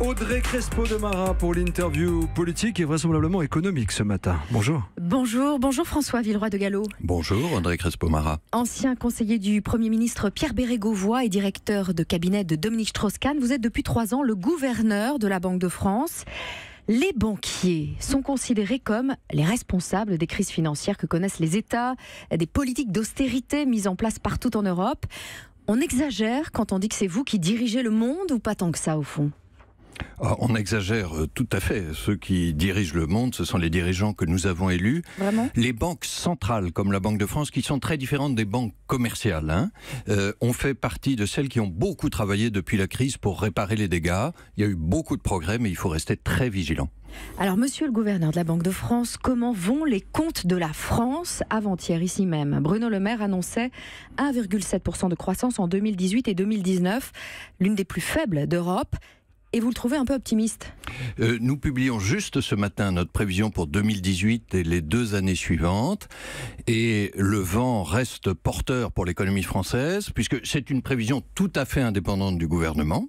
Audrey Crespo de Mara pour l'interview politique et vraisemblablement économique ce matin. Bonjour. Bonjour, bonjour François Villeroy de Gallo. Bonjour Audrey Crespo Mara. Ancien conseiller du Premier ministre Pierre Bérégovoy et directeur de cabinet de Dominique Strauss-Kahn, vous êtes depuis trois ans le gouverneur de la Banque de France. Les banquiers sont considérés comme les responsables des crises financières que connaissent les États, des politiques d'austérité mises en place partout en Europe on exagère quand on dit que c'est vous qui dirigez le monde ou pas tant que ça au fond ah, on exagère euh, tout à fait. Ceux qui dirigent le monde, ce sont les dirigeants que nous avons élus. les banques centrales, comme la Banque de France, qui sont très différentes des banques commerciales, hein. euh, ont fait partie de celles qui ont beaucoup travaillé depuis la crise pour réparer les dégâts. Il y a eu beaucoup de progrès, mais il faut rester très vigilant. Alors, monsieur le gouverneur de la Banque de France, comment vont les comptes de la France avant-hier, ici même Bruno Le Maire annonçait 1,7% de croissance en 2018 et 2019, l'une des plus faibles d'Europe et vous le trouvez un peu optimiste euh, Nous publions juste ce matin notre prévision pour 2018 et les deux années suivantes. Et le vent reste porteur pour l'économie française, puisque c'est une prévision tout à fait indépendante du gouvernement.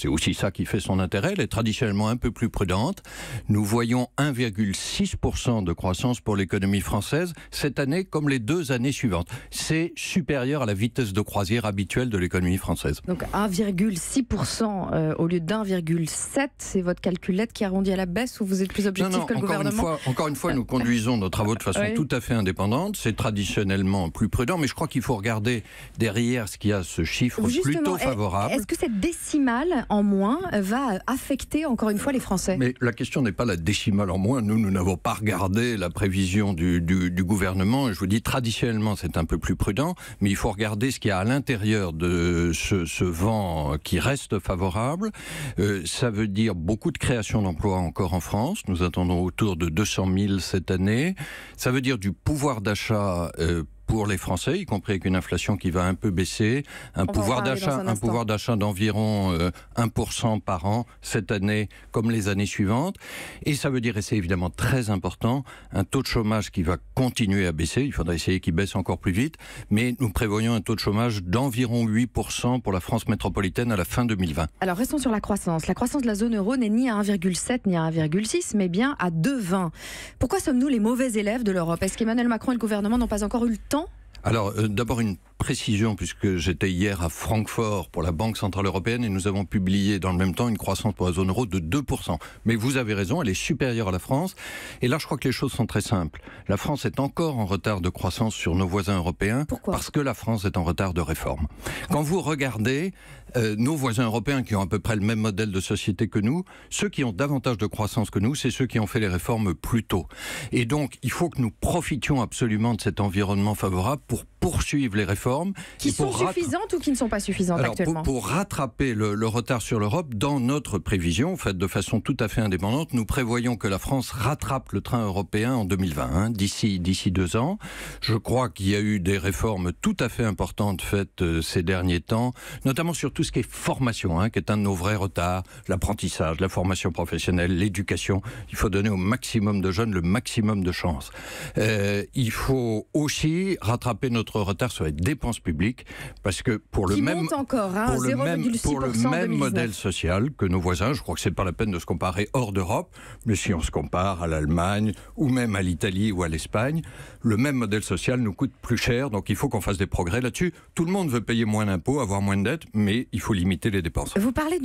C'est aussi ça qui fait son intérêt. Elle est traditionnellement un peu plus prudente. Nous voyons 1,6% de croissance pour l'économie française cette année comme les deux années suivantes. C'est supérieur à la vitesse de croisière habituelle de l'économie française. Donc 1,6% euh, au lieu d'1,7, c'est votre calculette qui arrondit à la baisse ou vous êtes plus objectif que le encore gouvernement une fois, Encore une fois, nous conduisons nos travaux de façon tout à fait indépendante. C'est traditionnellement plus prudent, mais je crois qu'il faut regarder derrière ce qu'il a ce chiffre plutôt favorable. Est-ce que cette décimale en moins va affecter encore une fois les Français. Mais la question n'est pas la décimale en moins. Nous, nous n'avons pas regardé la prévision du, gouvernement. Je vous dis, traditionnellement, c'est un peu plus prudent, mais il faut regarder ce qu'il y a à l'intérieur de ce, vent qui reste favorable. Euh, ça veut dire beaucoup de création d'emplois encore en France. Nous attendons autour de 200 000 cette année. Ça veut dire du pouvoir d'achat. Euh, pour les Français, y compris avec une inflation qui va un peu baisser, un pouvoir d'achat, un, pouvoir d'achat d'environ 1% euh, par an cette année comme les années suivantes. Et ça veut dire, et c'est évidemment très important, un taux de chômage qui va continuer à baisser. Il faudra essayer qu'il baisse encore plus vite. Mais nous prévoyons un taux de chômage d'environ 8% pour la France métropolitaine à la fin 2020. Alors restons sur la croissance. La croissance de la zone euro n'est ni à 1,7 ni à 1,6, mais bien à 2,20. Pourquoi sommes-nous les mauvais élèves de l'Europe Est-ce qu'Emmanuel Macron et le gouvernement n'ont pas encore eu le temps alors, euh, d'abord une précision, puisque j'étais hier à Francfort pour la Banque Centrale Européenne et nous avons publié dans le même temps une croissance pour la zone euro de 2%. Mais vous avez raison, elle est supérieure à la France. Et là, je crois que les choses sont très simples. La France est encore en retard de croissance sur nos voisins européens parce que la France est en retard de réforme. Quand vous regardez euh, nos voisins européens qui ont à peu près le même modèle de société que nous, ceux qui ont davantage de croissance que nous, c'est ceux qui ont fait les réformes plus tôt. Et donc, il faut que nous profitions absolument de cet environnement favorable pour poursuivre les réformes. Qui sont suffisantes ou qui ne sont pas suffisantes actuellement pour, rattraper le, retard sur l'Europe, dans notre prévision, faite fait, de façon tout à fait indépendante, nous prévoyons que la France rattrape le train européen en 2020, hein, d'ici d'ici deux ans. Je crois qu'il y a eu des réformes tout à fait importantes faites euh, ces derniers temps, notamment sur tout ce qui est formation, hein, qui est un de nos vrais retards, l'apprentissage, la formation professionnelle, l'éducation. Il faut donner au maximum de jeunes le maximum de chances. Euh, il faut aussi rattraper notre retard sur les dépenses publiques, parce que pour le même hein, pour le même, modèle social que nos voisins, je crois que c'est pas la peine de se comparer hors d'Europe, mais si on se compare à l'Allemagne ou même à l'Italie ou à l'Espagne, le même modèle social nous coûte plus cher, donc il faut qu'on fasse des progrès là-dessus. Tout le monde veut payer moins d'impôts, avoir moins de dettes, mais il faut limiter les dépenses. Vous parlez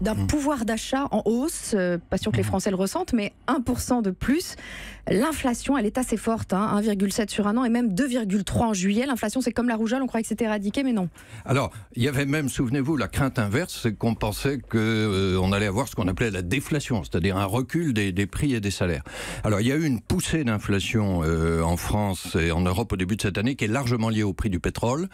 d'un mmh. pouvoir d'achat en hausse, euh, pas sûr que les mmh. Français le ressentent, mais 1% de plus. L'inflation, elle est assez forte, 1,7 hein, sur un an et même 2,3 en juillet. L'inflation, c'est comme la rougeole, on croyait que c'était éradiqué, mais non. Alors, il y avait même, souvenez-vous, la crainte inverse, c'est qu'on pensait qu'on euh, allait avoir ce qu'on appelait la déflation, c'est-à-dire un recul des, prix et des salaires. Alors, il y a eu une poussée d'inflation euh, en France et en Europe au début de cette année qui est largement liée au prix du pétrole.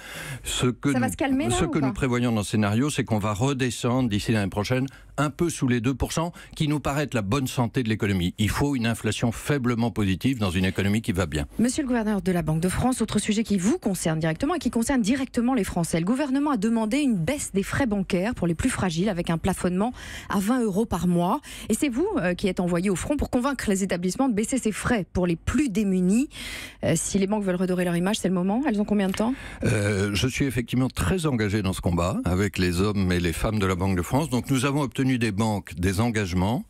Ce que Ça va se calmer, Ce que nous prévoyons dans le scénario, c'est qu'on va redescendre d'ici l'année prochaine un peu sous les 2%, qui nous paraît la bonne santé de l'économie. Il faut une inflation faiblement positive dans une économie qui va bien. Monsieur le gouverneur de la Banque de France, autre sujet qui vous concerne directement et qui concerne directement les Français. Le gouvernement a demandé une baisse des frais bancaires pour les plus fragiles avec un plafonnement à 20 euros par mois. Et c'est vous euh, qui êtes envoyé au front pour convaincre les établissements de baisser ces frais pour les plus démunis. Euh, si les banques veulent redorer leur image, c'est le moment. Elles ont combien de temps euh, Je suis effectivement très engagé dans ce combat avec les hommes et les femmes de la Banque de France. Donc nous avons obtenu des banques des engagements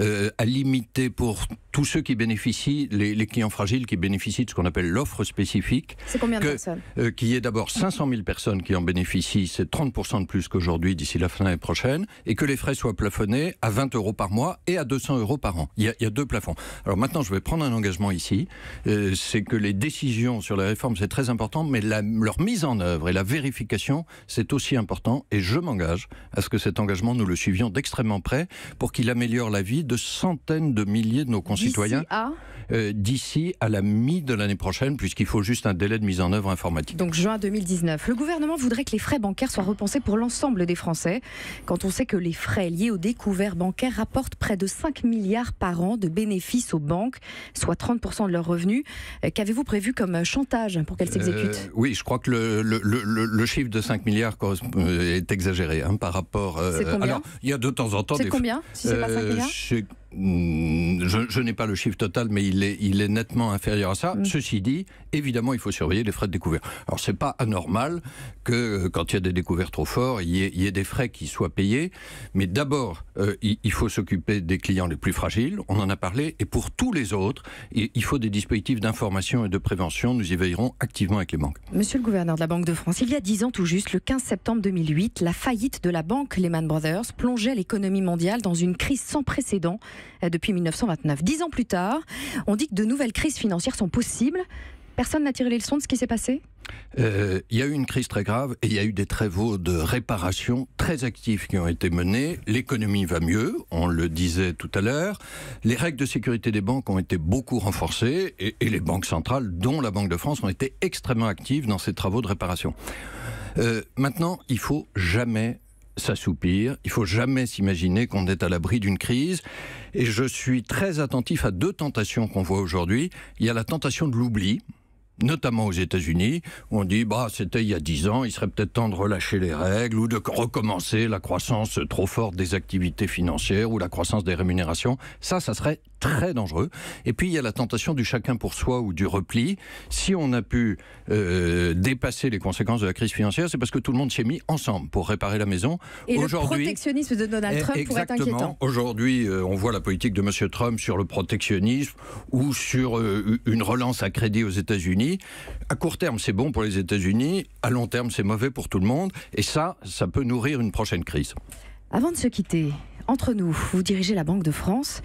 euh, à limiter pour tous ceux qui bénéficient, les, clients fragiles qui bénéficient de ce qu'on appelle l'offre spécifique. C'est combien de personnes euh, Qui est d'abord 500 000 personnes qui en bénéficient, c'est 30% de plus qu'aujourd'hui d'ici la fin de l'année prochaine, et que les frais soient plafonnés à 20 euros par mois et à 200 euros par an. Il y a, deux plafonds. Alors maintenant, je vais prendre un engagement ici, euh, c'est que les décisions sur la réforme, c'est très important, mais leur mise en œuvre et la vérification, c'est aussi important, et je m'engage à ce que cet engagement, nous le suivions dès extrêmement près pour qu'il améliore la vie de centaines de milliers de nos concitoyens. Euh, d'ici à la mi de l'année prochaine, puisqu'il faut juste un délai de mise en œuvre informatique. Donc juin 2019. Le gouvernement voudrait que les frais bancaires soient repensés pour l'ensemble des Français, quand on sait que les frais liés aux découverts bancaires rapportent près de 5 milliards par an de bénéfices aux banques, soit 30% de leurs revenus. Euh, qu'avez-vous prévu comme chantage pour qu'elles s'exécutent euh, Oui, je crois que le, chiffre de 5 milliards est exagéré hein, par rapport... alors, il y a de temps en temps... C'est combien si c'est pas 5 milliards Mm, je, n'ai pas le chiffre total, mais il est, il est nettement inférieur à ça. Mm. Ceci dit, évidemment, il faut surveiller les frais de découvert. Alors, c'est pas anormal que euh, quand il y a des découvertes trop forts, il y ait, des frais qui soient payés. Mais d'abord, euh, il, faut s'occuper des clients les plus fragiles. On en a parlé. Et pour tous les autres, il, il faut des dispositifs d'information et de prévention. Nous y veillerons activement avec les banques. Monsieur le gouverneur de la Banque de France, il y a dix ans tout juste, le 15 septembre 2008, la faillite de la banque Lehman Brothers plongeait l'économie mondiale dans une crise sans précédent euh, depuis 1929. Dix ans plus tard, on dit que de nouvelles crises financières sont possibles. Personne n'a tiré les leçons de ce qui s'est passé euh, il y a eu une crise très grave et il y a eu des travaux de réparation très actifs qui ont été menés. L'économie va mieux, on le disait tout à l'heure. Les règles de sécurité des banques ont été beaucoup renforcées et, les banques centrales, dont la Banque de France, ont été extrêmement actives dans ces travaux de réparation. Euh, maintenant, il faut jamais s'assoupir. Il faut jamais s'imaginer qu'on est à l'abri d'une crise. Et je suis très attentif à deux tentations qu'on voit aujourd'hui. Il y a la tentation de l'oubli notamment aux États-Unis, où on dit bah c'était il y a dix ans, il serait peut-être temps de relâcher les règles ou de recommencer la croissance trop forte des activités financières ou la croissance des rémunérations. Ça, ça serait très dangereux. Et puis il y a la tentation du chacun pour soi ou du repli. Si on a pu euh, dépasser les conséquences de la crise financière, c'est parce que tout le monde s'est mis ensemble pour réparer la maison. Et le protectionnisme de Donald eh, Trump pourrait Aujourd'hui, euh, on voit la politique de M. Trump sur le protectionnisme ou sur euh, une relance à crédit aux États-Unis. À court terme, c'est bon pour les États-Unis. À long terme, c'est mauvais pour tout le monde. Et ça, ça peut nourrir une prochaine crise. Avant de se quitter, entre nous, vous dirigez la Banque de France.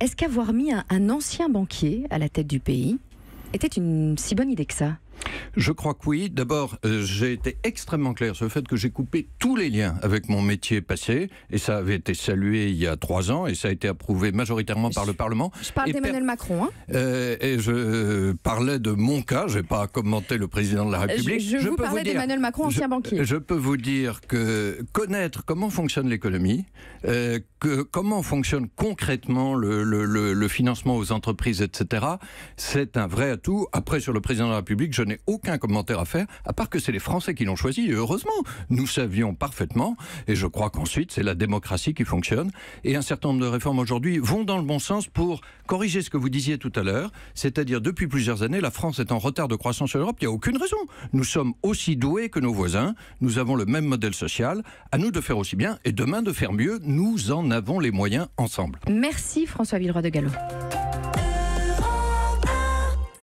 Est-ce qu'avoir mis un, ancien banquier à la tête du pays était une si bonne idée que ça je crois que oui. D'abord, euh, j'ai été extrêmement clair sur le fait que j'ai coupé tous les liens avec mon métier passé, et ça avait été salué il y a trois ans, et ça a été approuvé majoritairement par le Parlement. Je parle d'Emmanuel Macron. Hein. Euh, et je euh, parlais de mon cas, je n'ai pas commenté le président de la République. Je, je, vous parlais d'Emmanuel Macron, ancien banquier. Je peux vous dire que connaître comment fonctionne l'économie, que comment fonctionne concrètement le, le financement aux entreprises, etc., c'est un vrai atout. Après, sur le président de la République, je n'ai aucun commentaire à faire, à part que c'est les Français qui l'ont choisi, et heureusement, nous savions parfaitement, et je crois qu'ensuite, c'est la démocratie qui fonctionne, et un certain nombre de réformes aujourd'hui vont dans le bon sens pour corriger ce que vous disiez tout à l'heure, c'est-à-dire depuis plusieurs années, la France est en retard de croissance sur l'Europe, il n'y a aucune raison. Nous sommes aussi doués que nos voisins, nous avons le même modèle social, à nous de faire aussi bien, et demain de faire mieux, nous en avons les moyens ensemble. Merci François Villeroy de Gallo.